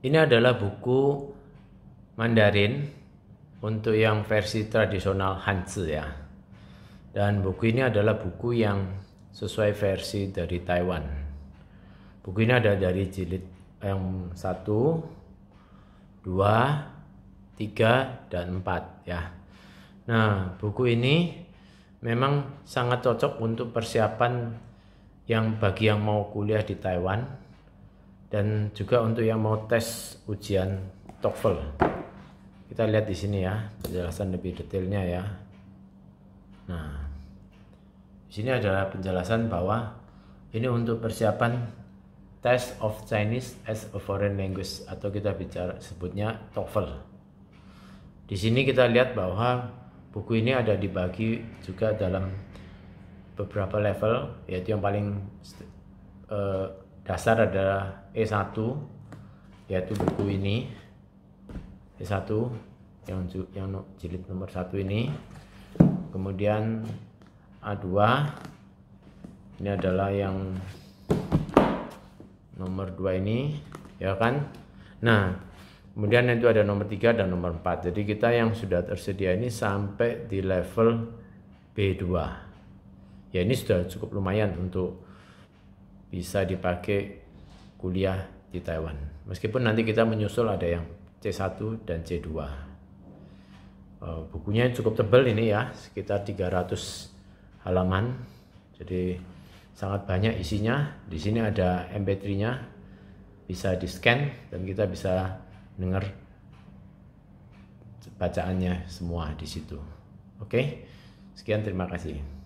Ini adalah buku Mandarin untuk yang versi tradisional Hanzi ya. Dan buku ini adalah buku yang sesuai versi dari Taiwan. Buku ini ada dari jilid yang satu, dua, tiga, dan empat ya. Nah, buku ini memang sangat cocok untuk persiapan yang bagi yang mau kuliah di Taiwan dan juga untuk yang mau tes ujian TOEFL. Kita lihat di sini ya, penjelasan lebih detailnya ya. Nah, di sini adalah penjelasan bahwa ini untuk persiapan Test of Chinese as a Foreign Language atau kita bicara sebutnya TOEFL. Di sini kita lihat bahwa buku ini ada dibagi juga dalam beberapa level yaitu yang paling eh, dasar adalah E1 yaitu buku ini E1 yang yang jilid nomor satu ini kemudian A2 ini adalah yang nomor 2 ini ya kan nah kemudian itu ada nomor 3 dan nomor 4 jadi kita yang sudah tersedia ini sampai di level B2 ya ini sudah cukup lumayan untuk bisa dipakai kuliah di Taiwan. Meskipun nanti kita menyusul ada yang C1 dan C2. Eh, bukunya cukup tebal ini ya, sekitar 300 halaman. Jadi sangat banyak isinya. Di sini ada MP3-nya, bisa di-scan dan kita bisa dengar bacaannya semua di situ. Oke. Sekian terima kasih.